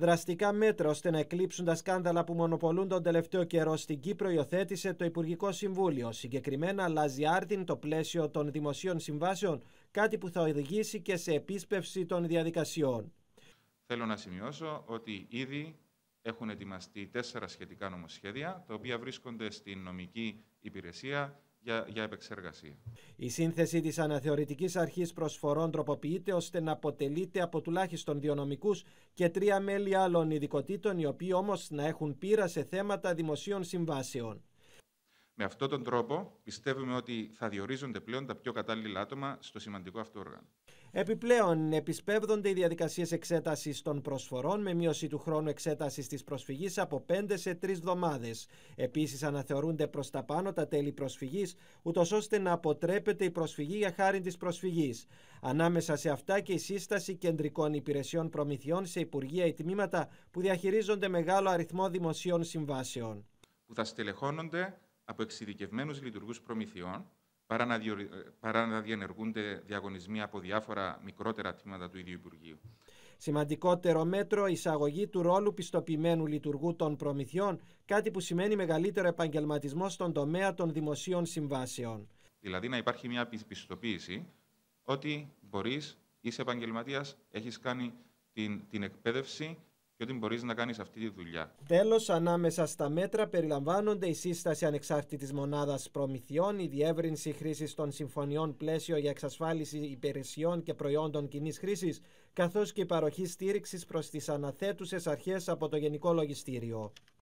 Δραστικά μέτρα ώστε να εκλείψουν τα σκάνδαλα που μονοπολούν τον τελευταίο καιρό στην Κύπρο υιοθέτησε το Υπουργικό Συμβούλιο. Συγκεκριμένα, αλλάζει άρδιν το πλαίσιο των δημοσίων συμβάσεων, κάτι που θα οδηγήσει και σε επίσπευση των διαδικασιών. Θέλω να σημειώσω ότι ήδη έχουν ετοιμαστεί τέσσερα σχετικά νομοσχέδια, τα οποία βρίσκονται στην νομική υπηρεσία για, επεξεργασία. Η σύνθεση της αναθεωρητικής αρχής προσφορών τροποποιείται ώστε να αποτελείται από τουλάχιστον δύο νομικούς και τρία μέλη άλλων ειδικοτήτων οι οποίοι όμως να έχουν πείρα σε θέματα δημοσίων συμβάσεων. Με αυτόν τον τρόπο πιστεύουμε ότι θα διορίζονται πλέον τα πιο κατάλληλα άτομα στο σημαντικό αυτό όργανο. Επιπλέον, επισπεύδονται οι διαδικασίες εξέτασης των προσφορών με μείωση του χρόνου εξέτασης της προσφυγής από 5 σε 3 εβδομάδες. Επίσης, αναθεωρούνται προς τα πάνω τα τέλη προσφυγής, ούτως ώστε να αποτρέπεται η προσφυγή για χάρη της προσφυγής. Ανάμεσα σε αυτά και η σύσταση κεντρικών υπηρεσιών προμηθειών σε υπουργεία ή τμήματα που διαχειρίζονται μεγάλο αριθμό δημοσίων συμβάσεων. Που θα στελεχώνονται από εξειδικευμένους λειτουργούς προμηθειών ε, παρά να, διενεργούνται διαγωνισμοί από διάφορα μικρότερα τμήματα του ίδιου Υπουργείου. Σημαντικότερο μέτρο εισαγωγή του ρόλου πιστοποιημένου λειτουργού των προμηθειών, κάτι που σημαίνει μεγαλύτερο επαγγελματισμό στον τομέα των δημοσίων συμβάσεων. Δηλαδή να υπάρχει μια πιστοποίηση ότι μπορείς, είσαι επαγγελματίας, έχεις κάνει την, την εκπαίδευση, και ότι μπορείς να κάνεις αυτή τη δουλειά. Τέλος, ανάμεσα στα μέτρα περιλαμβάνονται η σύσταση ανεξάρτητης μονάδας προμηθειών, η διεύρυνση χρήσης των συμφωνιών πλαίσιο για εξασφάλιση υπηρεσιών και προϊόντων κοινής χρήσης, καθώς και η παροχή στήριξης προς τις αναθέτουσες αρχές από το Γενικό Λογιστήριο.